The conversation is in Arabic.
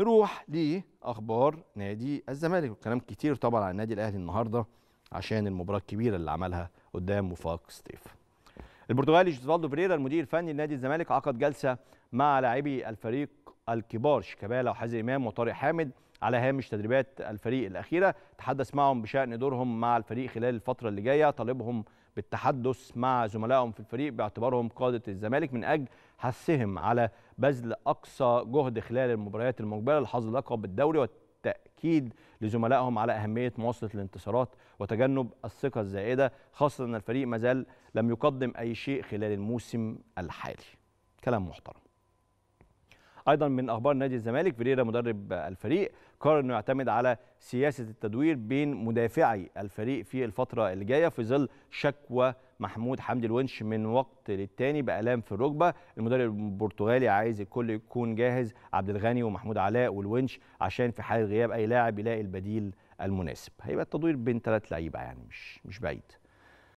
نروح لاخبار نادي الزمالك وكلام كتير طبعا عن النادي الاهلي النهارده عشان المباراه الكبيره اللي عملها قدام وفاق ستيف البرتغالي جوزفالدو بريرا المدير الفني لنادي الزمالك عقد جلسه مع لاعبي الفريق الكبار شيكابالا وحازم امام وطارق حامد على هامش تدريبات الفريق الاخيره تحدث معهم بشان دورهم مع الفريق خلال الفتره اللي جايه طالبهم بالتحدث مع زملائهم في الفريق باعتبارهم قاده الزمالك من اجل حثهم على بذل اقصى جهد خلال المباريات المقبله لحظ لقب الدوري والتاكيد لزملائهم على اهميه مواصله الانتصارات وتجنب الثقه الزائده خاصه ان الفريق مازال لم يقدم اي شيء خلال الموسم الحالي كلام محترم ايضا من اخبار نادي الزمالك فيريرا مدرب الفريق قرر انه يعتمد على سياسه التدوير بين مدافعي الفريق في الفتره اللي جايه في ظل شكوى محمود حمدي الونش من وقت للتاني بالام في الركبه المدرب البرتغالي عايز الكل يكون جاهز عبد الغني ومحمود علاء والونش عشان في حال غياب اي لاعب يلاقي البديل المناسب هيبقى التدوير بين ثلاث لعيبه يعني مش مش بعيد